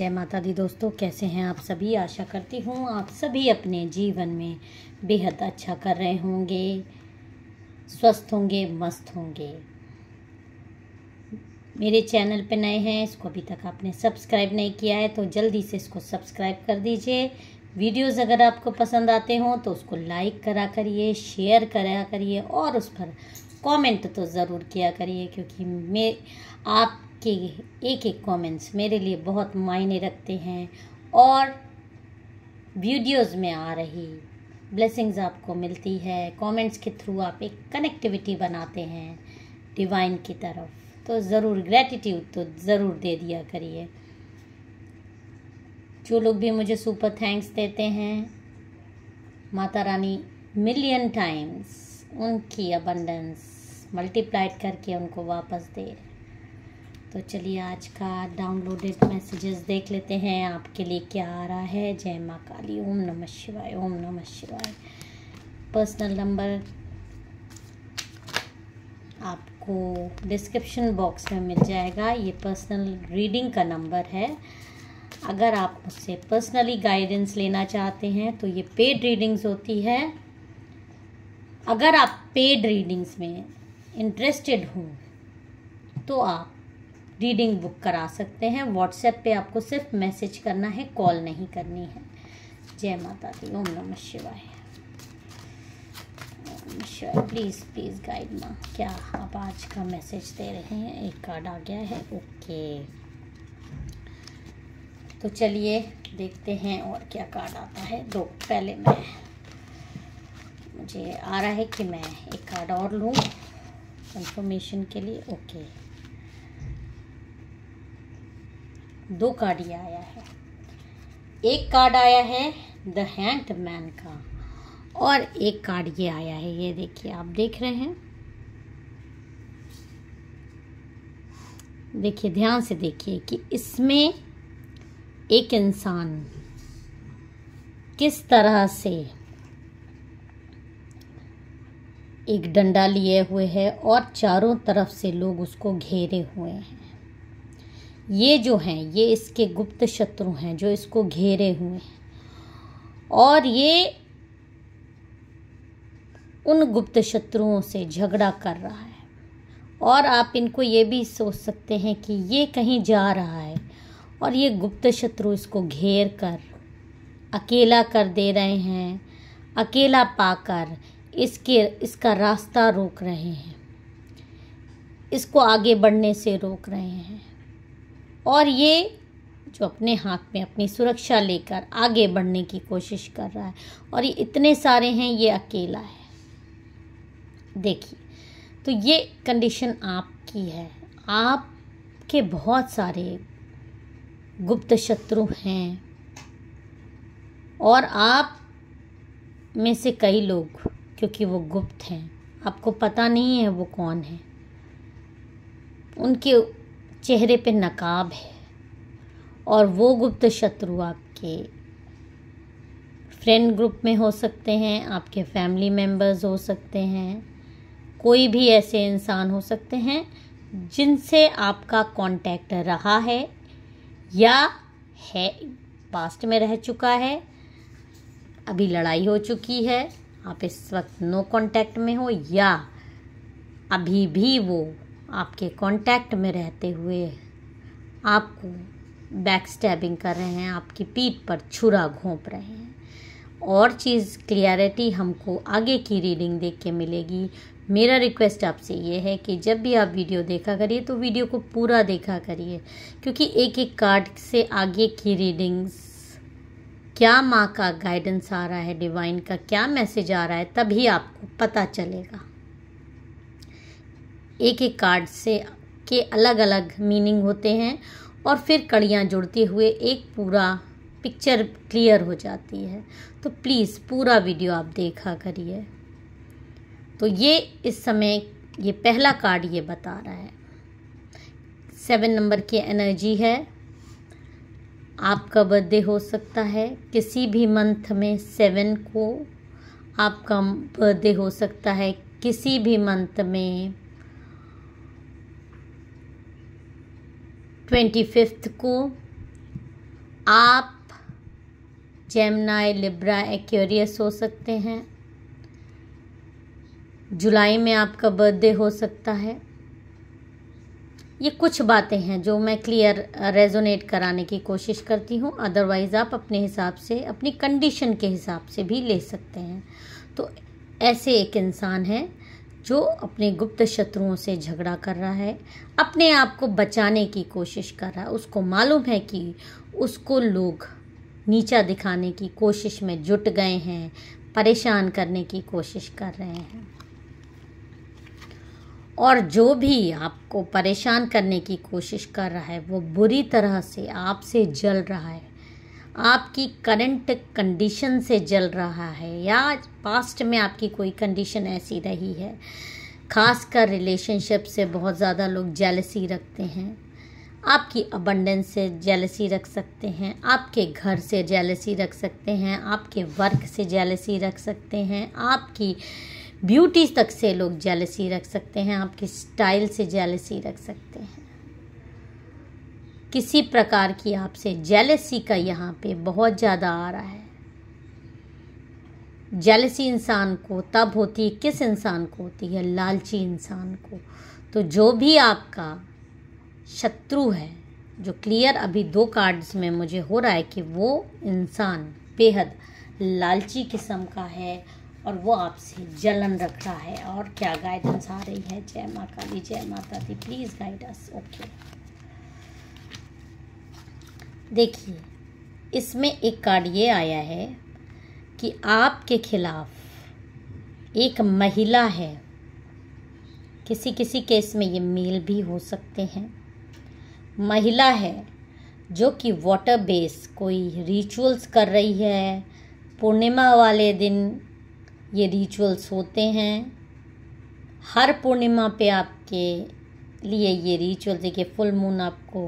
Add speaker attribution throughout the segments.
Speaker 1: जय माता दी दोस्तों कैसे हैं आप सभी आशा करती हूँ आप सभी अपने जीवन में बेहद अच्छा कर रहे होंगे स्वस्थ होंगे मस्त होंगे मेरे चैनल पे नए हैं इसको अभी तक आपने सब्सक्राइब नहीं किया है तो जल्दी से इसको सब्सक्राइब कर दीजिए वीडियोस अगर आपको पसंद आते हों तो उसको लाइक करा करिए शेयर करा करिए और उस पर कमेंट तो ज़रूर किया करिए क्योंकि मैं आप के एक एक कमेंट्स मेरे लिए बहुत मायने रखते हैं और वीडियोस में आ रही ब्लेसिंग्स आपको मिलती है कमेंट्स के थ्रू आप एक कनेक्टिविटी बनाते हैं डिवाइन की तरफ तो ज़रूर ग्रैटिट्यूड तो ज़रूर दे दिया करिए जो लोग भी मुझे सुपर थैंक्स देते हैं माता रानी मिलियन टाइम्स उनकी अबंडेंस मल्टीप्लाइड करके उनको वापस दे रहे तो चलिए आज का डाउनलोडेड मैसेजेस देख लेते हैं आपके लिए क्या आ रहा है जय माँ काली ओम नमः शिवाय ओम नमः शिवाय पर्सनल नंबर आपको डिस्क्रिप्शन बॉक्स में मिल जाएगा ये पर्सनल रीडिंग का नंबर है अगर आप मुझसे पर्सनली गाइडेंस लेना चाहते हैं तो ये पेड रीडिंग्स होती है अगर आप पेड रीडिंग्स में इंटरेस्टेड हों तो आप रीडिंग बुक करा सकते हैं व्हाट्सएप पे आपको सिर्फ मैसेज करना है कॉल नहीं करनी है जय माता दी ओम नमः शिवाय शिवाय प्लीज़ प्लीज़ गाइड माँ क्या आप आज का मैसेज दे रहे हैं एक कार्ड आ गया है ओके तो चलिए देखते हैं और क्या कार्ड आता है दो पहले मैं मुझे आ रहा है कि मैं एक कार्ड और लूँ कंफर्मेशन के लिए ओके दो कार्ड ये आया है एक कार्ड आया है द हैंड मैन का और एक कार्ड ये आया है ये देखिए आप देख रहे हैं देखिए ध्यान से देखिए कि इसमें एक इंसान किस तरह से एक डंडा लिए हुए है और चारों तरफ से लोग उसको घेरे हुए हैं ये जो हैं ये इसके गुप्त शत्रु हैं जो इसको घेरे हुए हैं और ये उन गुप्त शत्रुओं से झगड़ा कर रहा है और आप इनको ये भी सोच सकते हैं कि ये कहीं जा रहा है और ये गुप्त शत्रु इसको घेर कर अकेला कर दे रहे हैं अकेला पाकर इसके इसका रास्ता रोक रहे हैं इसको आगे बढ़ने से रोक रहे हैं और ये जो अपने हाथ में अपनी सुरक्षा लेकर आगे बढ़ने की कोशिश कर रहा है और ये इतने सारे हैं ये अकेला है देखिए तो ये कंडीशन आपकी है आपके बहुत सारे गुप्त शत्रु हैं और आप में से कई लोग क्योंकि वो गुप्त हैं आपको पता नहीं है वो कौन है उनके चेहरे पे नकाब है और वो गुप्त शत्रु आपके फ्रेंड ग्रुप में हो सकते हैं आपके फैमिली मेम्बर्स हो सकते हैं कोई भी ऐसे इंसान हो सकते हैं जिनसे आपका कांटेक्ट रहा है या है पास्ट में रह चुका है अभी लड़ाई हो चुकी है आप इस वक्त नो कांटेक्ट में हो या अभी भी वो आपके कांटेक्ट में रहते हुए आपको बैक स्टैबिंग कर रहे हैं आपकी पीठ पर छुरा घोंप रहे हैं और चीज़ क्लियरिटी हमको आगे की रीडिंग देख के मिलेगी मेरा रिक्वेस्ट आपसे ये है कि जब भी आप वीडियो देखा करिए तो वीडियो को पूरा देखा करिए क्योंकि एक एक कार्ड से आगे की रीडिंग्स क्या माँ का गाइडेंस आ रहा है डिवाइन का क्या मैसेज आ रहा है तभी आपको पता चलेगा एक एक कार्ड से के अलग अलग मीनिंग होते हैं और फिर कड़ियाँ जुड़ते हुए एक पूरा पिक्चर क्लियर हो जाती है तो प्लीज़ पूरा वीडियो आप देखा करिए तो ये इस समय ये पहला कार्ड ये बता रहा है सेवन नंबर की एनर्जी है आपका बर्थडे हो सकता है किसी भी मंथ में सेवन को आपका बर्थडे हो सकता है किसी भी मंथ में ट्वेंटी फिफ्थ को आप जेमनाई लिब्रा एक्यूरियस हो सकते हैं जुलाई में आपका बर्थडे हो सकता है ये कुछ बातें हैं जो मैं क्लियर रेजोनेट कराने की कोशिश करती हूँ अदरवाइज़ आप अपने हिसाब से अपनी कंडीशन के हिसाब से भी ले सकते हैं तो ऐसे एक इंसान है जो अपने गुप्त शत्रुओं से झगड़ा कर रहा है अपने आप को बचाने की कोशिश कर रहा है उसको मालूम है कि उसको लोग नीचा दिखाने की कोशिश में जुट गए हैं परेशान करने की कोशिश कर रहे हैं और जो भी आपको परेशान करने की कोशिश कर रहा है वो बुरी तरह से आपसे जल रहा है आपकी करंट कंडीशन से जल रहा है या पास्ट में आपकी कोई कंडीशन ऐसी रही है खासकर रिलेशनशिप से बहुत ज़्यादा लोग जेलसी रखते हैं आपकी अबंडेंस से जेलसी रख सकते हैं आपके घर से जेलसी रख सकते हैं आपके वर्क से जेलसी रख सकते हैं आपकी ब्यूटी तक से लोग जेलसी रख सकते हैं आपके स्टाइल से जेलसी रख सकते हैं किसी प्रकार की आपसे जेलसी का यहाँ पे बहुत ज़्यादा आ रहा है जेलसी इंसान को तब होती है किस इंसान को होती है लालची इंसान को तो जो भी आपका शत्रु है जो क्लियर अभी दो कार्ड्स में मुझे हो रहा है कि वो इंसान बेहद लालची किस्म का है और वो आपसे जलन रख रहा है और क्या गाइडेंस आ रही है जय माँ काली जय माता दी प्लीज़ गाइड अस ओके देखिए इसमें एक कार्ड ये आया है कि आपके खिलाफ एक महिला है किसी किसी केस में ये मेल भी हो सकते हैं महिला है जो कि वाटर बेस कोई रिचुअल्स कर रही है पूर्णिमा वाले दिन ये रिचुअल्स होते हैं हर पूर्णिमा पे आपके लिए ये रिचुअल देखिए फुल मून आपको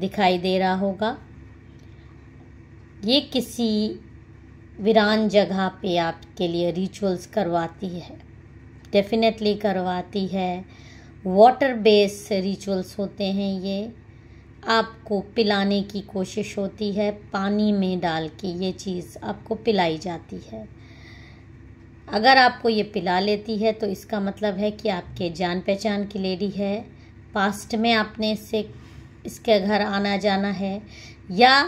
Speaker 1: दिखाई दे रहा होगा ये किसी वीरान जगह पे आपके लिए रिचुअल्स करवाती है डेफिनेटली करवाती है वाटर बेस रिचुअल्स होते हैं ये आपको पिलाने की कोशिश होती है पानी में डाल के ये चीज़ आपको पिलाई जाती है अगर आपको ये पिला लेती है तो इसका मतलब है कि आपके जान पहचान की लेडी है पास्ट में आपने इससे इसके घर आना जाना है या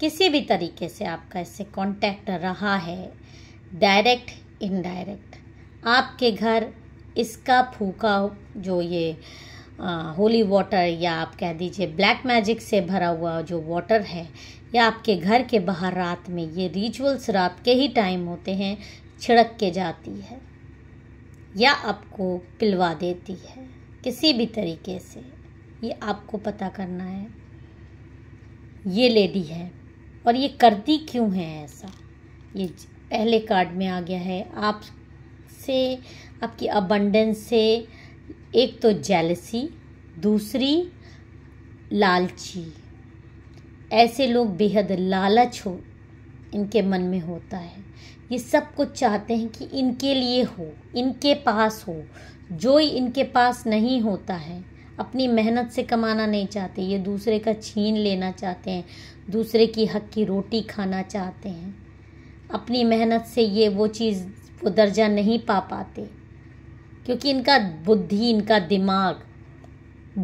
Speaker 1: किसी भी तरीके से आपका इससे कांटेक्ट रहा है डायरेक्ट इनडायरेक्ट आपके घर इसका फूका जो ये आ, होली वाटर या आप कह दीजिए ब्लैक मैजिक से भरा हुआ जो वाटर है या आपके घर के बाहर रात में ये रिचुअल्स रात के ही टाइम होते हैं छिड़क के जाती है या आपको पिलवा देती है किसी भी तरीके से ये आपको पता करना है ये लेडी है और ये करती क्यों है ऐसा ये पहले कार्ड में आ गया है आप से आपकी अबंडेंस से एक तो जेलसी दूसरी लालची ऐसे लोग बेहद लालच हो इनके मन में होता है ये सब कुछ चाहते हैं कि इनके लिए हो इनके पास हो जो इनके पास नहीं होता है अपनी मेहनत से कमाना नहीं चाहते ये दूसरे का छीन लेना चाहते हैं दूसरे की हक की रोटी खाना चाहते हैं अपनी मेहनत से ये वो चीज़ वो दर्जा नहीं पा पाते क्योंकि इनका बुद्धि इनका दिमाग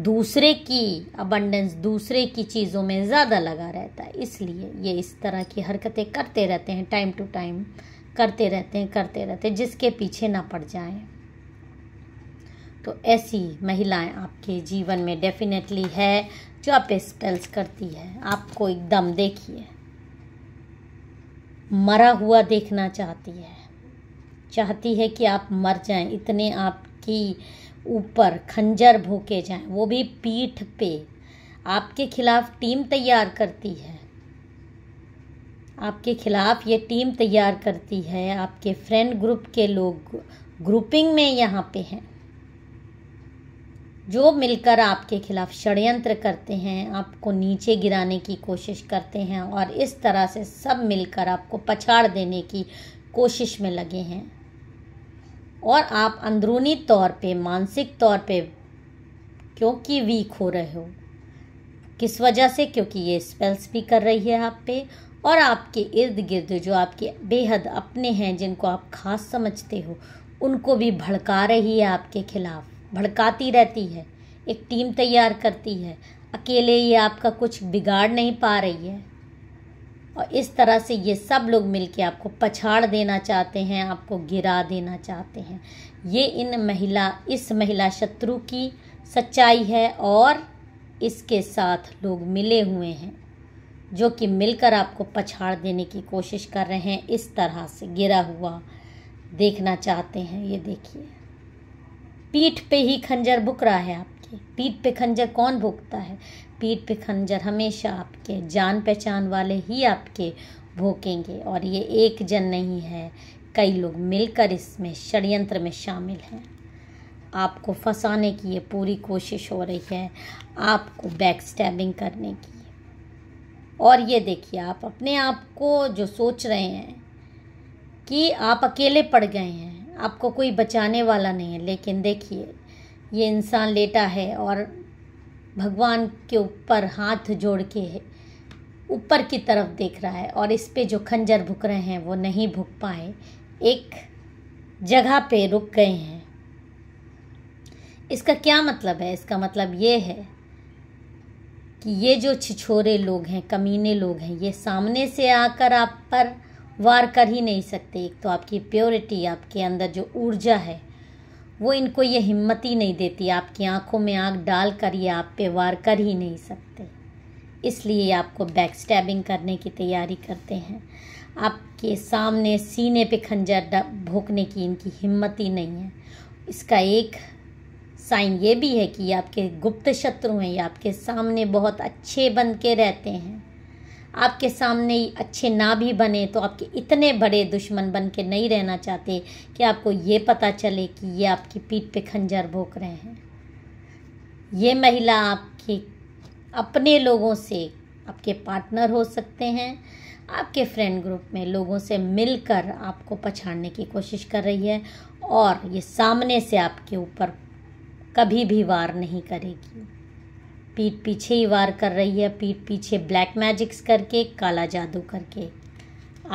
Speaker 1: दूसरे की अबंडेंस दूसरे की चीज़ों में ज़्यादा लगा रहता है इसलिए ये इस तरह की हरकतें करते रहते हैं टाइम टू टाइम करते रहते हैं करते रहते हैं जिसके पीछे ना पड़ जाएं तो ऐसी महिलाएं आपके जीवन में डेफिनेटली है जो आप स्पेल्स करती है आपको एकदम देखिए मरा हुआ देखना चाहती है चाहती है कि आप मर जाएं इतने आपकी ऊपर खंजर भूके जाएं वो भी पीठ पे आपके खिलाफ टीम तैयार करती है आपके खिलाफ ये टीम तैयार करती है आपके फ्रेंड ग्रुप के लोग ग्रुपिंग में यहाँ पे हैं जो मिलकर आपके खिलाफ षडयंत्र करते हैं आपको नीचे गिराने की कोशिश करते हैं और इस तरह से सब मिलकर आपको पछाड़ देने की कोशिश में लगे हैं और आप अंदरूनी तौर पे मानसिक तौर पे क्योंकि वीक हो रहे हो किस वजह से क्योंकि ये स्पेल्स भी कर रही है आप पे और आपके इर्द गिर्द जो आपके बेहद अपने हैं जिनको आप खास समझते हो उनको भी भड़का रही है आपके खिलाफ़ भड़काती रहती है एक टीम तैयार करती है अकेले ये आपका कुछ बिगाड़ नहीं पा रही है और इस तरह से ये सब लोग मिलके आपको पछाड़ देना चाहते हैं आपको गिरा देना चाहते हैं ये इन महिला इस महिला शत्रु की सच्चाई है और इसके साथ लोग मिले हुए हैं जो कि मिलकर आपको पछाड़ देने की कोशिश कर रहे हैं इस तरह से गिरा हुआ देखना चाहते हैं ये देखिए पीठ पे ही खंजर भुक रहा है आपके पीठ पे खंजर कौन भुकता है पीठ पे खंजर हमेशा आपके जान पहचान वाले ही आपके भूकेंगे और ये एक जन नहीं है कई लोग मिलकर इसमें षडयंत्र में शामिल हैं आपको फंसाने की ये पूरी कोशिश हो रही है आपको बैक स्टैबिंग करने की और ये देखिए आप अपने आप को जो सोच रहे हैं कि आप अकेले पड़ गए हैं आपको कोई बचाने वाला नहीं है लेकिन देखिए ये इंसान लेटा है और भगवान के ऊपर हाथ जोड़ के ऊपर की तरफ देख रहा है और इस पे जो खंजर भुक रहे हैं वो नहीं भुक पाए एक जगह पे रुक गए हैं इसका क्या मतलब है इसका मतलब ये है कि ये जो छिछोरे लोग हैं कमीने लोग हैं ये सामने से आकर आप पर वार कर ही नहीं सकते एक तो आपकी प्योरिटी आपके अंदर जो ऊर्जा है वो इनको ये हिम्मत ही नहीं देती आपकी आंखों में आंख डाल कर ये आप पे वार कर ही नहीं सकते इसलिए आपको बैक स्टैबिंग करने की तैयारी करते हैं आपके सामने सीने पे खंजर भोंकने की इनकी हिम्मत ही नहीं है इसका एक साइन ये भी है कि ये आपके गुप्त शत्रु हैं ये आपके सामने बहुत अच्छे बन के रहते हैं आपके सामने अच्छे ना भी बने तो आपके इतने बड़े दुश्मन बन के नहीं रहना चाहते कि आपको ये पता चले कि ये आपकी पीठ पे खंजर भोंक रहे हैं ये महिला आपके अपने लोगों से आपके पार्टनर हो सकते हैं आपके फ्रेंड ग्रुप में लोगों से मिलकर आपको पछाड़ने की कोशिश कर रही है और ये सामने से आपके ऊपर कभी भी वार नहीं करेगी पीठ पीछे ही वार कर रही है पीठ पीछे ब्लैक मैजिक्स करके काला जादू करके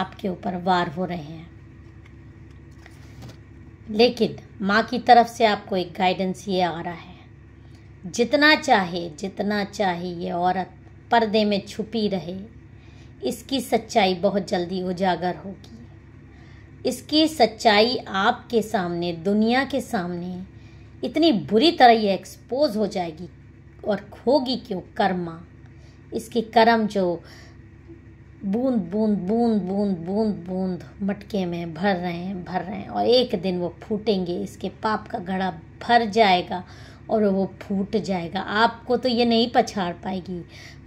Speaker 1: आपके ऊपर वार हो रहे हैं लेकिन माँ की तरफ से आपको एक गाइडेंस ये आ रहा है जितना चाहे जितना चाहे ये औरत पर्दे में छुपी रहे इसकी सच्चाई बहुत जल्दी उजागर होगी इसकी सच्चाई आपके सामने दुनिया के सामने इतनी बुरी तरह ये एक्सपोज हो जाएगी और खोगी क्यों कर्मा इसके कर्म जो बूंद बूंद बूंद बूंद बूंद बूंद मटके में भर रहे हैं भर रहे हैं और एक दिन वो फूटेंगे इसके पाप का घड़ा भर जाएगा और वो फूट जाएगा आपको तो ये नहीं पछाड़ पाएगी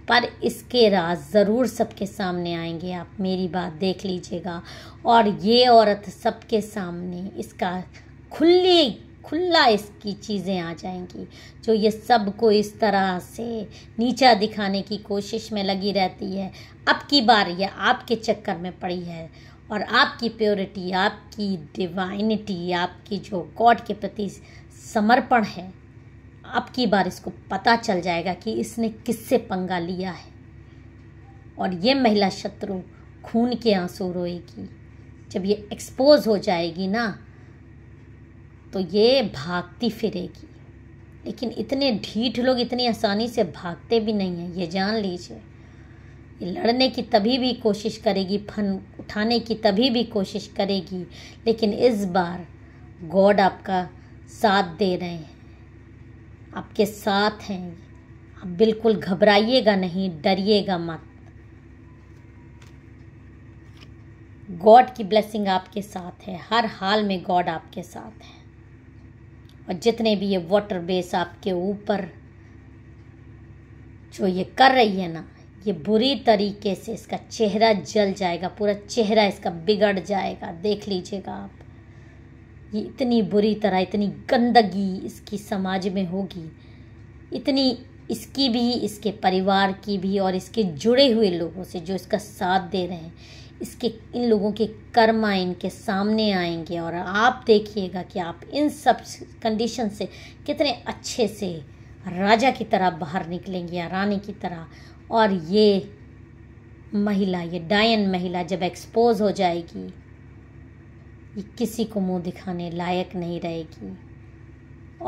Speaker 1: पर इसके राज ज़रूर सबके सामने आएंगे आप मेरी बात देख लीजिएगा और ये औरत सबके सामने इसका खुली खुला इसकी चीज़ें आ जाएंगी जो ये सब को इस तरह से नीचा दिखाने की कोशिश में लगी रहती है अब की बार ये आपके चक्कर में पड़ी है और आपकी प्योरिटी आपकी डिवाइनिटी आपकी जो गॉड के प्रति समर्पण है अब की बार इसको पता चल जाएगा कि इसने किससे पंगा लिया है और ये महिला शत्रु खून के आंसू रोएगी जब ये एक्सपोज हो जाएगी ना तो ये भागती फिरेगी लेकिन इतने ढीठ लोग इतनी आसानी से भागते भी नहीं हैं ये जान लीजिए ये लड़ने की तभी भी कोशिश करेगी फन उठाने की तभी भी कोशिश करेगी लेकिन इस बार गॉड आपका साथ दे रहे हैं आपके साथ हैं आप बिल्कुल घबराइएगा नहीं डरिएगा मत गॉड की ब्लेसिंग आपके साथ है हर हाल में गॉड आपके साथ है और जितने भी ये वाटर बेस आपके ऊपर जो ये कर रही है ना ये बुरी तरीके से इसका चेहरा जल जाएगा पूरा चेहरा इसका बिगड़ जाएगा देख लीजिएगा आप ये इतनी बुरी तरह इतनी गंदगी इसकी समाज में होगी इतनी इसकी भी इसके परिवार की भी और इसके जुड़े हुए लोगों से जो इसका साथ दे रहे हैं इसके इन लोगों के कर्म इनके सामने आएंगे और आप देखिएगा कि आप इन सब कंडीशन से कितने अच्छे से राजा की तरह बाहर निकलेंगे या रानी की तरह और ये महिला ये डायन महिला जब एक्सपोज हो जाएगी ये किसी को मुंह दिखाने लायक नहीं रहेगी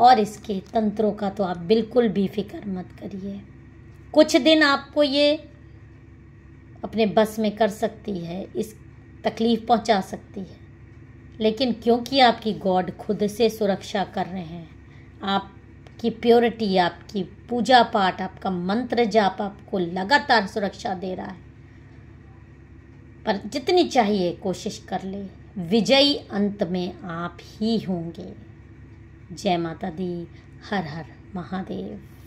Speaker 1: और इसके तंत्रों का तो आप बिल्कुल भी फिक्र मत करिए कुछ दिन आपको ये अपने बस में कर सकती है इस तकलीफ़ पहुंचा सकती है लेकिन क्योंकि आपकी गॉड खुद से सुरक्षा कर रहे हैं आपकी प्योरिटी आपकी पूजा पाठ आपका मंत्र जाप आपको लगातार सुरक्षा दे रहा है पर जितनी चाहिए कोशिश कर ले विजयी अंत में आप ही होंगे जय माता दी हर हर महादेव